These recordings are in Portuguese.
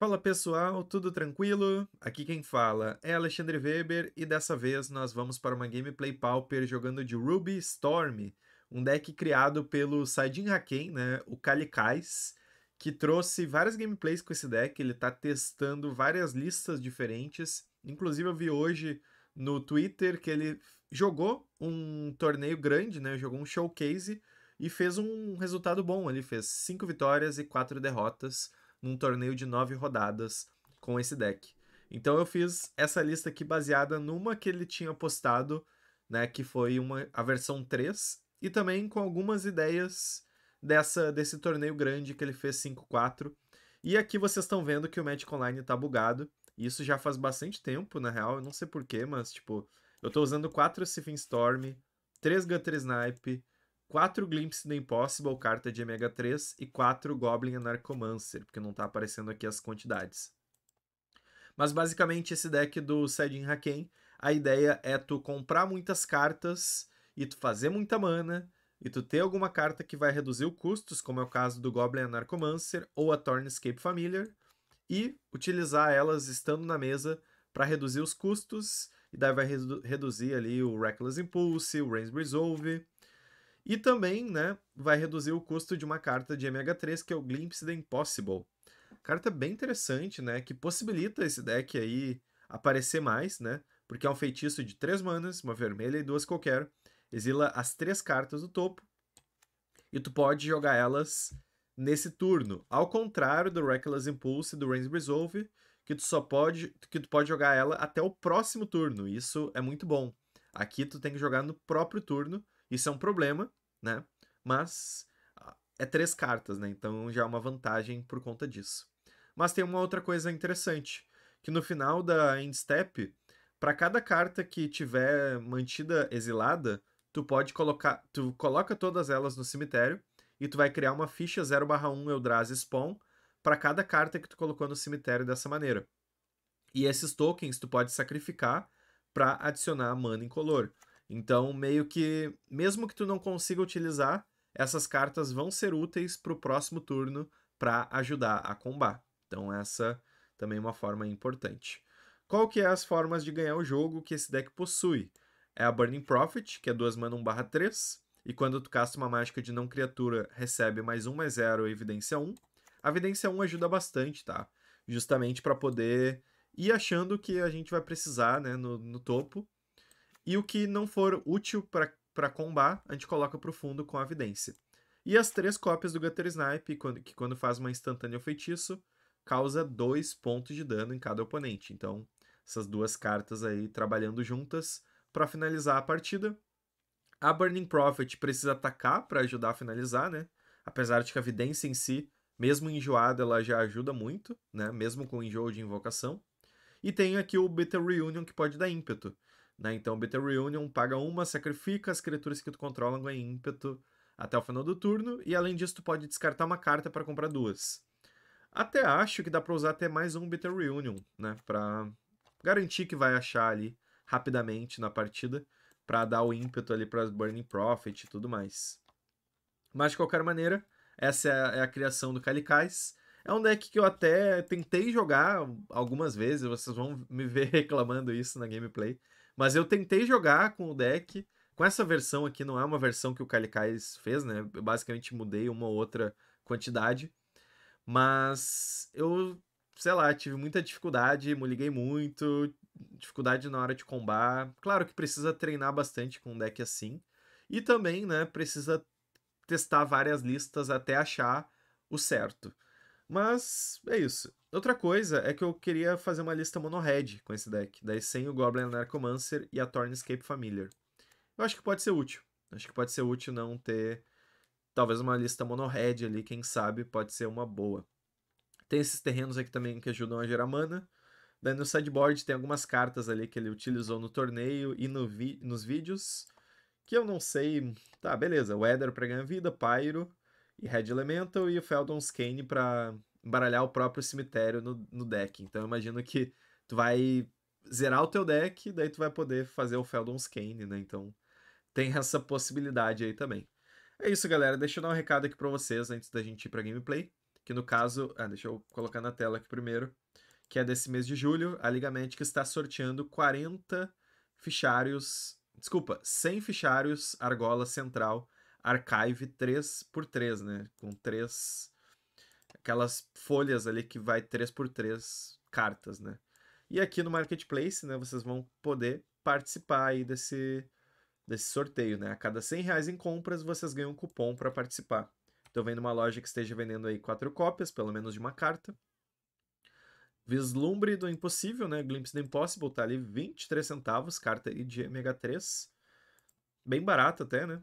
Fala pessoal, tudo tranquilo? Aqui quem fala é Alexandre Weber e dessa vez nós vamos para uma gameplay pauper jogando de Ruby Storm, um deck criado pelo Saidin Haken, né, o Kalikais, que trouxe várias gameplays com esse deck, ele está testando várias listas diferentes, inclusive eu vi hoje no Twitter que ele jogou um torneio grande, né, jogou um showcase e fez um resultado bom, ele fez cinco vitórias e quatro derrotas, num torneio de nove rodadas com esse deck. Então eu fiz essa lista aqui baseada numa que ele tinha postado, né, que foi uma, a versão 3, e também com algumas ideias dessa desse torneio grande que ele fez 5-4. E aqui vocês estão vendo que o Magic Online tá bugado. Isso já faz bastante tempo, na real, eu não sei porquê, mas tipo, eu tô usando 4 Sifin Storm, 3 Gutter Snipe, 4 Glimpse do Impossible, carta de Mega 3, e 4 Goblin Narcomancer, porque não está aparecendo aqui as quantidades. Mas basicamente esse deck do Sedin Haken, a ideia é tu comprar muitas cartas e tu fazer muita mana, e tu ter alguma carta que vai reduzir o custos, como é o caso do Goblin Narcomancer ou a escape Familiar, e utilizar elas estando na mesa para reduzir os custos, e daí vai redu reduzir ali o Reckless Impulse, o Rain's Resolve, e também né, vai reduzir o custo de uma carta de MH3, que é o Glimpse the Impossible. Carta bem interessante, né? Que possibilita esse deck aí aparecer mais, né? Porque é um feitiço de três manas, uma vermelha e duas qualquer. Exila as três cartas do topo. E tu pode jogar elas nesse turno. Ao contrário do Reckless Impulse e do Range Resolve, que tu só pode, que tu pode jogar ela até o próximo turno. Isso é muito bom. Aqui tu tem que jogar no próprio turno. Isso é um problema, né? Mas ah, é três cartas, né? Então já é uma vantagem por conta disso. Mas tem uma outra coisa interessante, que no final da endstep, para cada carta que tiver mantida exilada, tu pode colocar, tu coloca todas elas no cemitério e tu vai criar uma ficha 0/1 Eldrazi Spawn para cada carta que tu colocou no cemitério dessa maneira. E esses tokens tu pode sacrificar para adicionar mana em color. Então, meio que, mesmo que tu não consiga utilizar, essas cartas vão ser úteis para o próximo turno para ajudar a combar. Então, essa também é uma forma importante. Qual que é as formas de ganhar o jogo que esse deck possui? É a Burning Profit, que é 2 mana 1 barra 3, e quando tu casta uma mágica de não criatura, recebe mais 1 mais 0 evidência 1. A evidência 1 ajuda bastante, tá? Justamente para poder ir achando que a gente vai precisar, né, no, no topo, e o que não for útil para combar, a gente coloca para o fundo com a evidência. E as três cópias do Gutter Snipe, que quando faz uma instantânea ou feitiço, causa dois pontos de dano em cada oponente. Então, essas duas cartas aí trabalhando juntas para finalizar a partida. A Burning Prophet precisa atacar para ajudar a finalizar, né? Apesar de que a evidência em si, mesmo enjoada, ela já ajuda muito, né? Mesmo com enjoo de invocação. E tem aqui o Bitter Reunion que pode dar ímpeto. Né? Então, Bitter Reunion paga uma, sacrifica as criaturas que tu controla, ganha ímpeto até o final do turno, e além disso, tu pode descartar uma carta para comprar duas. Até acho que dá para usar até mais um Bitter Reunion, né? Pra garantir que vai achar ali rapidamente na partida, para dar o ímpeto ali para Burning Profit e tudo mais. Mas de qualquer maneira, essa é, é a, criação do Calicais. É um deck que eu até tentei jogar algumas vezes, vocês vão me ver reclamando isso na gameplay. Mas eu tentei jogar com o deck. Com essa versão aqui, não é uma versão que o Kalikais fez, né? Eu basicamente mudei uma ou outra quantidade. Mas eu, sei lá, tive muita dificuldade, me liguei muito, dificuldade na hora de combar. Claro que precisa treinar bastante com um deck assim. E também, né, precisa testar várias listas até achar o certo. Mas é isso. Outra coisa é que eu queria fazer uma lista mono-red com esse deck, daí sem o Goblin Narcomancer e a Torn Escape Familiar. Eu acho que pode ser útil. Acho que pode ser útil não ter talvez uma lista mono-red ali, quem sabe, pode ser uma boa. Tem esses terrenos aqui também que ajudam a gerar mana. Daí no sideboard tem algumas cartas ali que ele utilizou no torneio e no nos vídeos. Que eu não sei. Tá, beleza. Weather pra ganhar vida, Pyro, e Red Elemental e o Feldon's Kane para embaralhar o próprio cemitério no, no deck. Então eu imagino que tu vai zerar o teu deck, daí tu vai poder fazer o Feldon's Kane, né? Então tem essa possibilidade aí também. É isso, galera. Deixa eu dar um recado aqui para vocês antes da gente ir para gameplay, que no caso, ah, deixa eu colocar na tela aqui primeiro, que é desse mês de julho, a Liga Magic está sorteando 40 fichários, desculpa, 100 fichários argola central archive 3 por 3 né? Com três aquelas folhas ali que vai 3 por 3 cartas, né? E aqui no marketplace, né, vocês vão poder participar aí desse desse sorteio, né? A cada 100 reais em compras, vocês ganham um cupom para participar. Estou vendo uma loja que esteja vendendo aí quatro cópias, pelo menos de uma carta. Vislumbre do Impossível, né? Glimpse do Impossible, tá ali 23 centavos, carta de Mega 3. Bem barata até, né?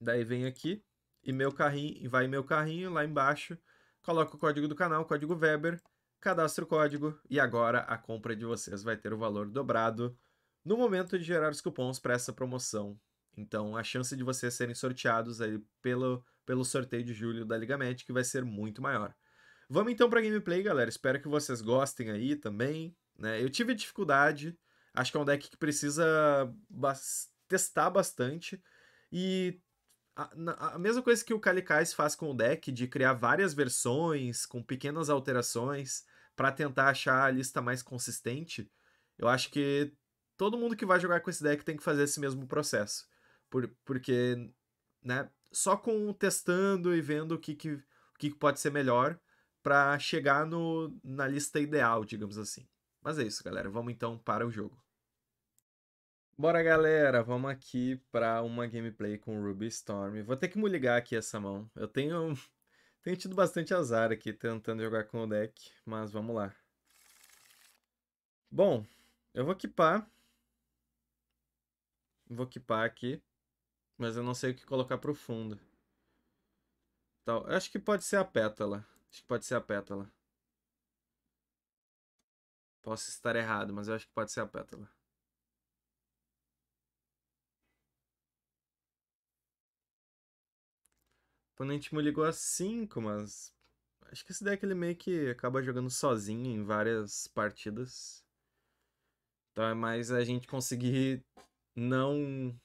Daí vem aqui e meu carrinho, vai meu carrinho lá embaixo, coloca o código do canal, código Weber, cadastro o código e agora a compra de vocês vai ter o valor dobrado no momento de gerar os cupons para essa promoção. Então a chance de vocês serem sorteados aí pelo, pelo sorteio de julho da Liga Magic vai ser muito maior. Vamos então para gameplay, galera. Espero que vocês gostem aí também. Né? Eu tive dificuldade, acho que é um deck que precisa bas testar bastante. E a, a mesma coisa que o Kalikais faz com o deck, de criar várias versões, com pequenas alterações, para tentar achar a lista mais consistente, eu acho que todo mundo que vai jogar com esse deck tem que fazer esse mesmo processo. Por, porque, né, só com testando e vendo o que, que, o que pode ser melhor para chegar no, na lista ideal, digamos assim. Mas é isso, galera. Vamos então para o jogo. Bora galera, vamos aqui para uma gameplay com Ruby Storm. Vou ter que me ligar aqui essa mão. Eu tenho, tenho tido bastante azar aqui tentando jogar com o deck, mas vamos lá. Bom, eu vou equipar. Vou equipar aqui, mas eu não sei o que colocar pro fundo. Tal. Então, acho que pode ser a pétala. Acho que pode ser a pétala. Posso estar errado, mas eu acho que pode ser a pétala. oponente me ligou a 5, mas acho que esse deck é ele meio que acaba jogando sozinho em várias partidas. Então é mais a gente conseguir não.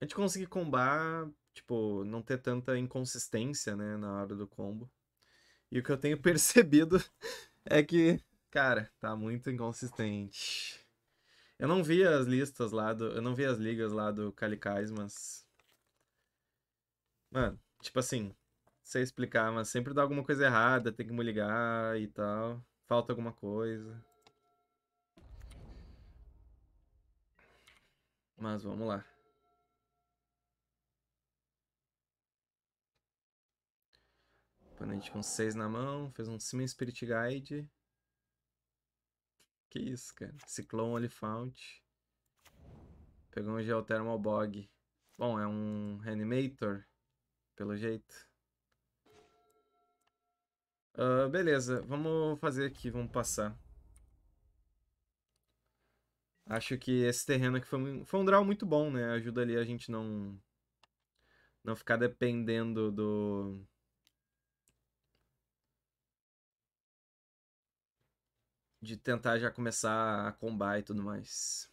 A gente conseguir combar, tipo, não ter tanta inconsistência, né, na hora do combo. E o que eu tenho percebido é que, cara, tá muito inconsistente. Eu não vi as listas lá do. Eu não vi as ligas lá do Calicais, mas Mano, tipo assim, sei explicar, mas sempre dá alguma coisa errada, tem que me ligar e tal. Falta alguma coisa. Mas vamos lá. Oponente com 6 na mão, fez um Simon Spirit Guide. Que isso, cara. Ciclone Olifant. Pegou um Geothermal Bog. Bom, é um Reanimator pelo jeito. Uh, beleza, vamos fazer aqui, vamos passar. Acho que esse terreno aqui foi, um, foi um draw muito bom, né? Ajuda ali a gente não não ficar dependendo do de tentar já começar a combar e tudo mais.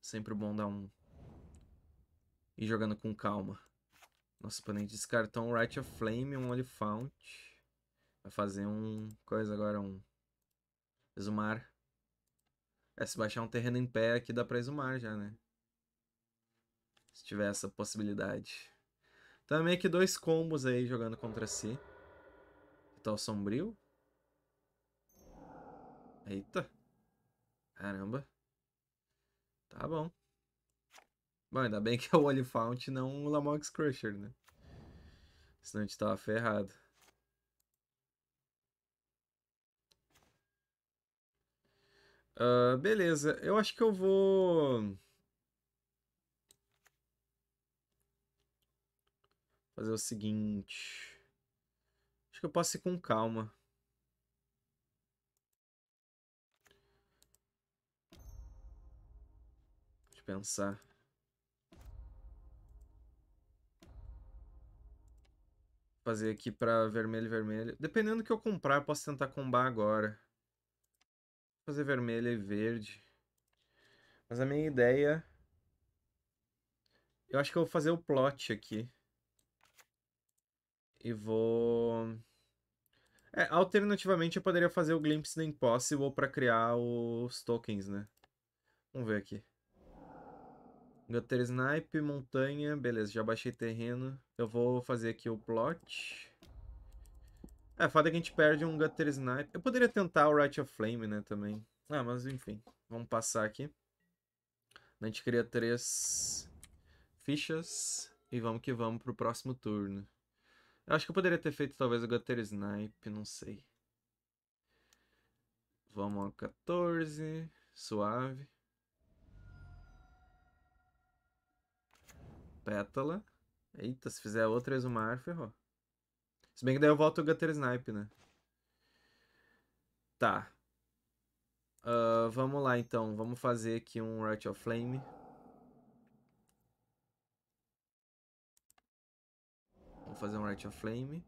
Sempre bom dar um ir jogando com calma. Nosso oponente descartou um Right of Flame, um Olifaunt. Vai fazer um... coisa agora, um... Exumar. É, se baixar um terreno em pé aqui dá pra exumar já, né? Se tiver essa possibilidade. Então é meio que dois combos aí jogando contra si. Então sombrio. Eita. Caramba. Tá bom. Bom, ainda bem que é o e não o Lamox Crusher, né? Senão a gente tava ferrado. Uh, beleza, eu acho que eu vou... Fazer o seguinte... Acho que eu posso ir com calma. Deixa eu pensar. fazer aqui pra vermelho, vermelho. Dependendo do que eu comprar, eu posso tentar combar agora. Vou fazer vermelho e verde. Mas a minha ideia... Eu acho que eu vou fazer o plot aqui. E vou... É, alternativamente eu poderia fazer o Glimpse do Impossible pra criar os tokens, né? Vamos ver aqui. Gutter Snipe, montanha, beleza, já baixei terreno. Eu vou fazer aqui o plot. É, foda é que a gente perde um Gutter Snipe. Eu poderia tentar o Right of Flame, né, também. Ah, mas enfim. Vamos passar aqui. A gente cria três fichas. E vamos que vamos pro próximo turno. Eu acho que eu poderia ter feito talvez o Gutter Snipe, não sei. Vamos ao 14. Suave. Pétala. Eita, se fizer outra Exumar, ferrou. Se bem que daí eu volto o Gutter Snipe, né? Tá. Uh, vamos lá, então. Vamos fazer aqui um Riot of Flame. Vamos fazer um Riot of Flame.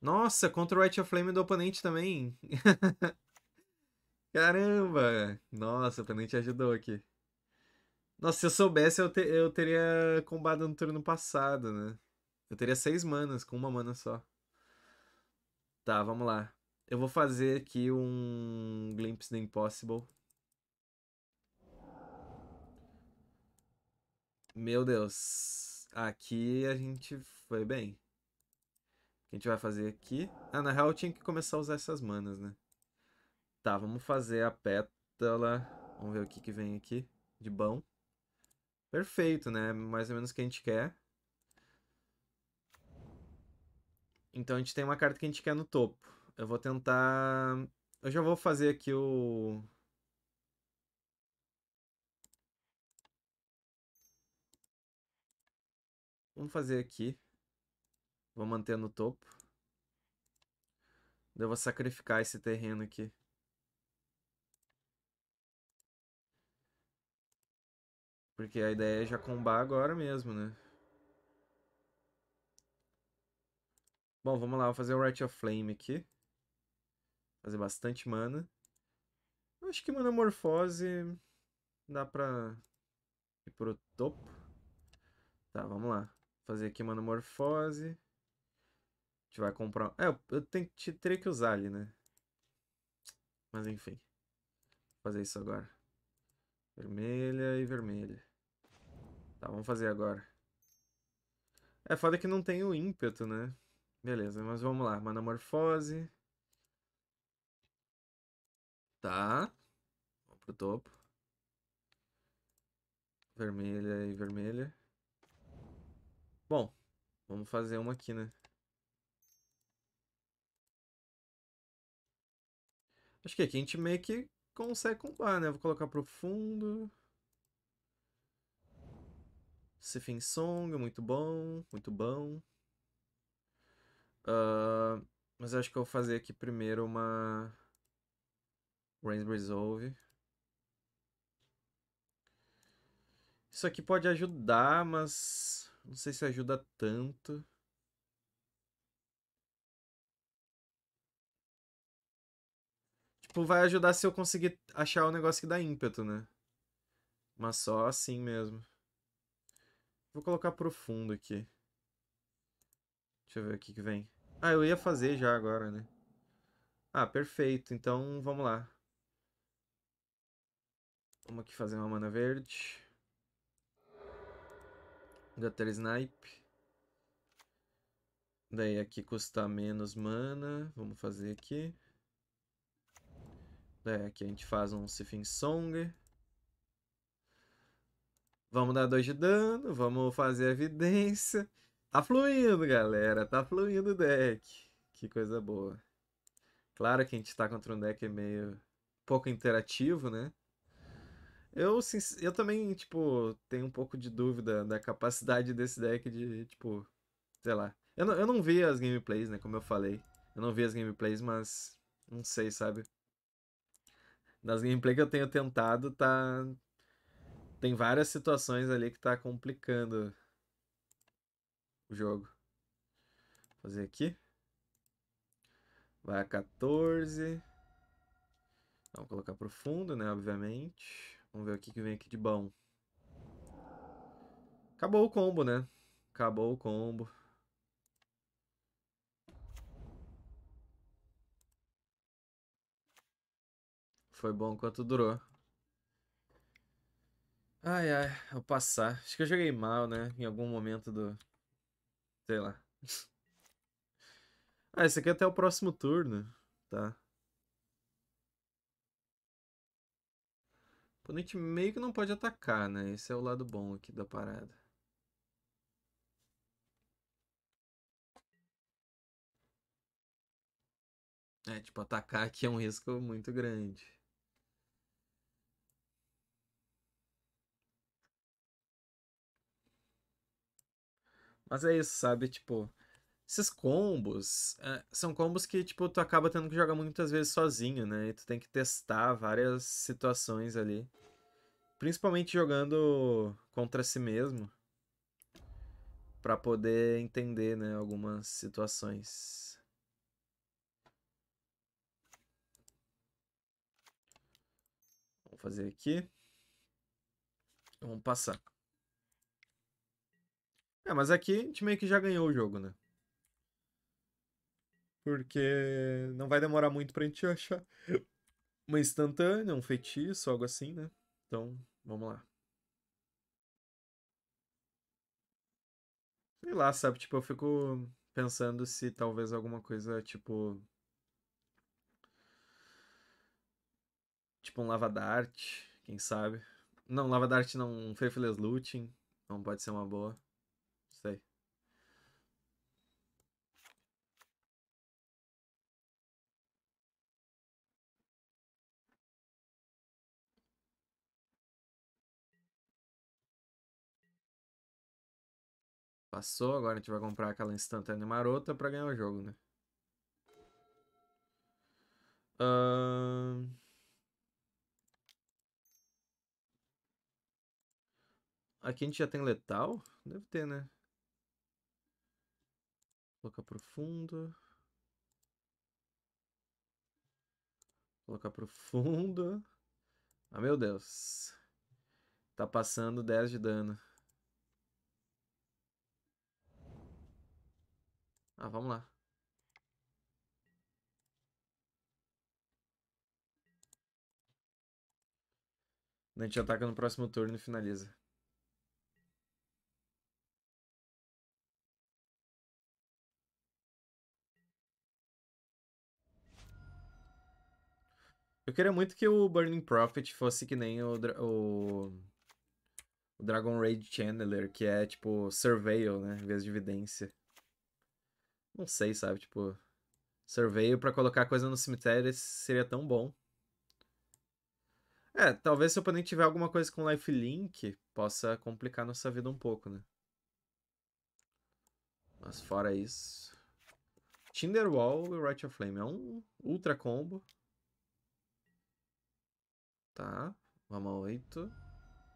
Nossa, contra o Riot of Flame do oponente também. Caramba! Nossa, o oponente ajudou aqui. Nossa, se eu soubesse, eu, te, eu teria combado no turno passado, né? Eu teria seis manas, com uma mana só. Tá, vamos lá. Eu vou fazer aqui um Glimpse the Impossible. Meu Deus. Aqui a gente foi bem. O que a gente vai fazer aqui? Ah, na real eu tinha que começar a usar essas manas, né? Tá, vamos fazer a pétala. Vamos ver o que, que vem aqui de bom. Perfeito, né? Mais ou menos o que a gente quer. Então a gente tem uma carta que a gente quer no topo. Eu vou tentar... Eu já vou fazer aqui o... Vamos fazer aqui. Vou manter no topo. Eu vou sacrificar esse terreno aqui. Porque a ideia é já Jacombar agora mesmo, né? Bom, vamos lá, vou fazer o Right of Flame aqui. Fazer bastante mana. Eu acho que mana morfose dá pra ir pro topo. Tá, vamos lá. Fazer aqui mana morfose. A gente vai comprar... É, eu tenho, teria que usar ali, né? Mas enfim. Vou fazer isso agora. Vermelha e vermelha. Tá, vamos fazer agora. É foda que não tem o ímpeto, né? Beleza, mas vamos lá. Manamorfose. Tá. Vamos pro topo. Vermelha e vermelha. Bom, vamos fazer uma aqui, né? Acho que aqui a gente meio que consegue combar, né? vou colocar profundo. Sifin Song, muito bom, muito bom. Uh, mas eu acho que eu vou fazer aqui primeiro uma Range Resolve. Isso aqui pode ajudar, mas não sei se ajuda tanto. tipo, vai ajudar se eu conseguir achar o negócio que dá ímpeto, né? Mas só assim mesmo. Vou colocar profundo aqui. Deixa eu ver o que vem. Ah, eu ia fazer já agora, né? Ah, perfeito. Então, vamos lá. Vamos aqui fazer uma mana verde. Gutter Snipe. Daí aqui custa menos mana. Vamos fazer aqui. É, aqui a gente faz um Sifin Song. Vamos dar 2 de dano, vamos fazer a evidência. Tá fluindo, galera, tá fluindo o deck. Que coisa boa. Claro que a gente tá contra um deck meio pouco interativo, né? Eu, eu também, tipo, tenho um pouco de dúvida da capacidade desse deck de, tipo, sei lá. Eu não, eu não vi as gameplays, né? Como eu falei. Eu não vi as gameplays, mas não sei, sabe? das gameplay que eu tenho tentado, tá. Tem várias situações ali que tá complicando o jogo. Vou fazer aqui. Vai a 14. Vamos colocar pro fundo, né? Obviamente. Vamos ver o que, que vem aqui de bom. Acabou o combo, né? Acabou o combo. Foi bom quanto durou. Ai, ai, vou passar. Acho que eu joguei mal, né? Em algum momento do. Sei lá. ah, esse aqui é até o próximo turno. Tá. O oponente meio que não pode atacar, né? Esse é o lado bom aqui da parada. É, tipo, atacar aqui é um risco muito grande. Mas é isso, sabe? Tipo, esses combos é, são combos que, tipo, tu acaba tendo que jogar muitas vezes sozinho, né? E tu tem que testar várias situações ali. Principalmente jogando contra si mesmo. para poder entender, né? Algumas situações. Vamos fazer aqui. Vamos passar. É, mas aqui a gente meio que já ganhou o jogo, né? Porque não vai demorar muito pra gente achar uma instantânea, um feitiço, algo assim, né? Então, vamos lá. Sei lá, sabe? Tipo, eu fico pensando se talvez alguma coisa, tipo. Tipo um Lava Dart, quem sabe? Não, Lava Dart não, um Faithless Looting. Não pode ser uma boa. Passou, agora a gente vai comprar aquela instantânea marota para ganhar o jogo, né? Uh... Aqui a gente já tem letal? Deve ter, né? Colocar profundo. Colocar profundo. Ah, meu Deus. Tá passando 10 de dano. Ah, vamos lá. gente ataca no próximo turno e finaliza. Eu queria muito que o Burning Prophet fosse que nem o, o... o Dragon Raid Chandler, que é tipo Surveil, né? Em vez de evidência. Não sei, sabe? Tipo, surveio para colocar coisa no cemitério seria tão bom. É, talvez se o oponente tiver alguma coisa com life link, possa complicar nossa vida um pouco, né? Mas fora isso. Tinderwall e Right of Flame. É um ultra combo. Tá. Vamos a 8.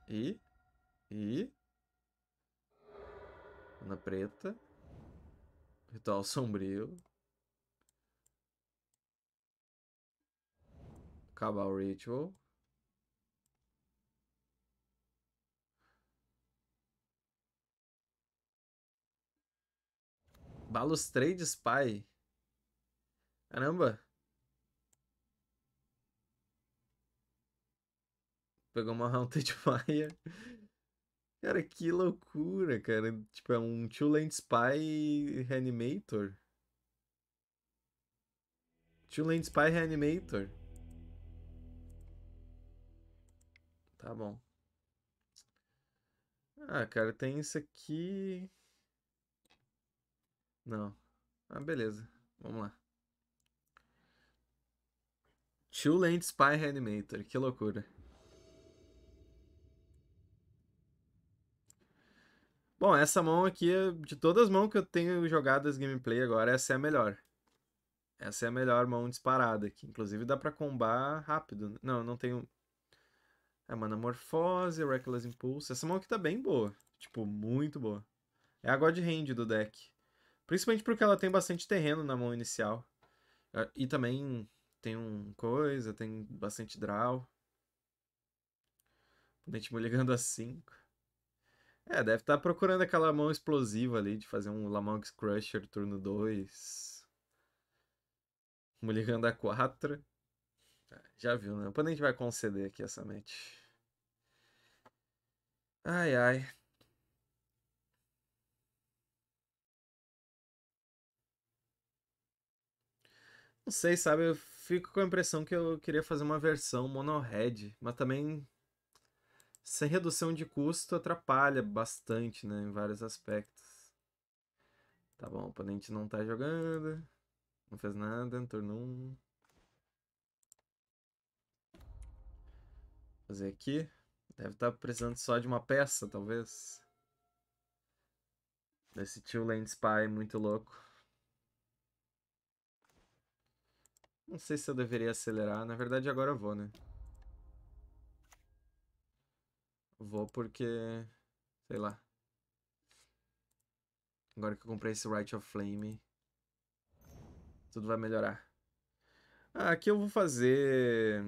E. E. na preta. Ritual sombrio. Cabal Ritual. Balustrade Spy. Caramba. Pegou uma Haunted Fire. Cara, que loucura, cara. Tipo, é um Two Land Spy Reanimator. Two Land Spy Reanimator. Tá bom. Ah, cara, tem isso aqui. Não. Ah, beleza. Vamos lá. Two Land Spy Reanimator. Que loucura. Bom, essa mão aqui, de todas as mãos que eu tenho jogado as gameplay agora, essa é a melhor. Essa é a melhor mão disparada aqui. Inclusive dá pra combar rápido. Né? Não, não tenho... É, Manamorfose, Reckless Impulse. Essa mão aqui tá bem boa. Tipo, muito boa. É a God Hand do deck. Principalmente porque ela tem bastante terreno na mão inicial. Ah, e também tem um coisa, tem bastante draw. Oponente me ligando a 5. É, deve estar tá procurando aquela mão explosiva ali de fazer um Lamonx Crusher turno 2. a 4. É, já viu, né? Quando a gente vai conceder aqui essa match. Ai, ai. Não sei, sabe? Eu fico com a impressão que eu queria fazer uma versão mono-red, mas também sem redução de custo atrapalha bastante, né, em vários aspectos. Tá bom, o oponente não tá jogando, não fez nada, turno 1. Fazer aqui. Deve estar tá precisando só de uma peça, talvez. Esse tio Land Spy é muito louco. Não sei se eu deveria acelerar. Na verdade, agora eu vou, né? Vou porque. Sei lá. Agora que eu comprei esse Right of Flame. Tudo vai melhorar. Ah, aqui eu vou fazer.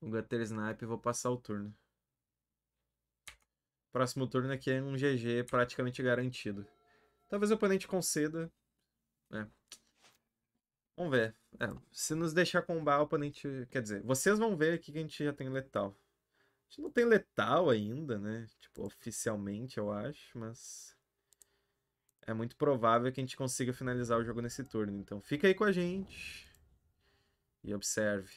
O Gutter Snipe e vou passar o turno. Próximo turno aqui é um GG praticamente garantido. Talvez o oponente conceda. É. Vamos ver. É, se nos deixar combar, o oponente. Quer dizer, vocês vão ver aqui que a gente já tem letal. A gente não tem letal ainda, né? Tipo, oficialmente, eu acho, mas. É muito provável que a gente consiga finalizar o jogo nesse turno. Então fica aí com a gente. E observe.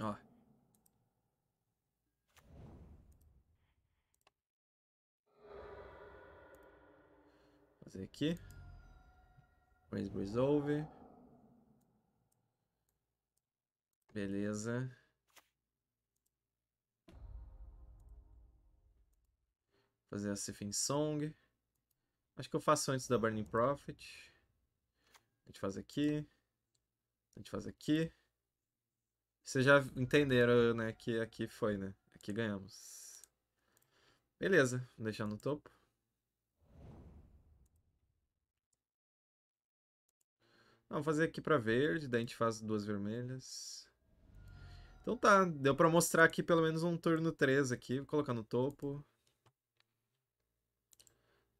Ó. Fazer aqui. Raise Resolve. Beleza. Fazer a Siphon Song. Acho que eu faço antes da Burning Profit. A gente faz aqui. A gente faz aqui. Vocês já entenderam, né? Que aqui foi, né? Aqui ganhamos. Beleza. Vou deixar no topo. Ah, Vamos fazer aqui para verde, daí a gente faz duas vermelhas. Então tá, deu para mostrar aqui pelo menos um turno 3 aqui. Vou colocar no topo.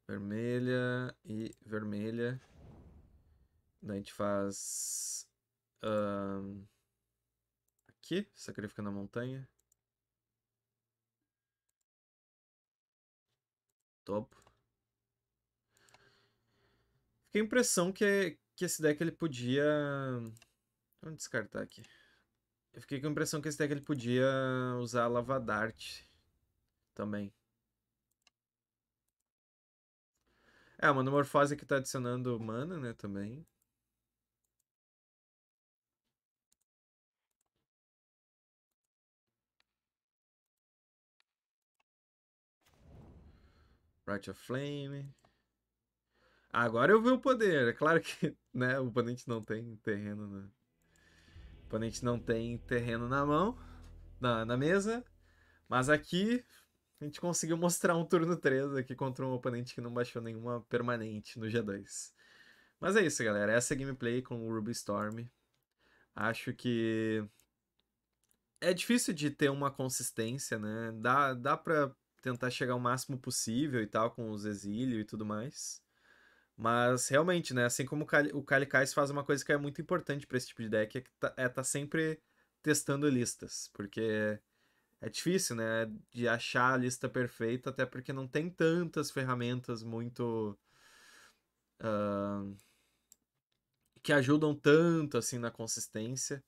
Vermelha e vermelha. Daí a gente faz... aqui, sacrifica na montanha. Topo. Fiquei a impressão que, é que esse deck ele podia... Vamos descartar aqui. Eu fiquei com a impressão que esse deck ele podia usar Lavadart também. É, a Monomorfose que tá adicionando mana, né, também. Right of Flame. Agora eu vi o poder. É claro que né, o oponente não tem terreno na... O oponente não tem terreno na mão, na, na mesa. Mas aqui a gente conseguiu mostrar um turno 3 aqui contra um oponente que não baixou nenhuma permanente no G2. Mas é isso, galera. Essa é a gameplay com o Ruby Storm. Acho que é difícil de ter uma consistência, né? Dá, dá pra tentar chegar o máximo possível e tal, com os exílio e tudo mais. Mas realmente, né? Assim como o Kalikais faz uma coisa que é muito importante para esse tipo de deck, é que tá, é tá sempre testando listas. Porque é difícil, né? De achar a lista perfeita, até porque não tem tantas ferramentas muito. Uh, que ajudam tanto, assim, na consistência.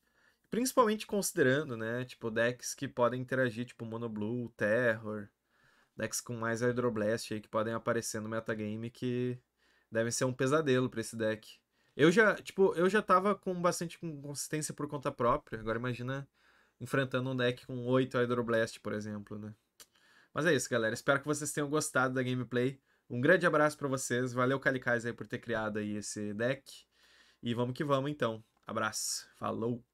Principalmente considerando, né? Tipo, decks que podem interagir, tipo Mono Blue, Terror. Decks com mais Hydroblast aí que podem aparecer no metagame que Deve ser um pesadelo para esse deck. Eu já, tipo, eu já tava com bastante consistência por conta própria. Agora imagina enfrentando um deck com 8 Hydroblast, por exemplo, né? Mas é isso, galera. Espero que vocês tenham gostado da gameplay. Um grande abraço para vocês. Valeu, Calicais, aí, por ter criado aí esse deck. E vamos que vamos, então. Abraço. Falou!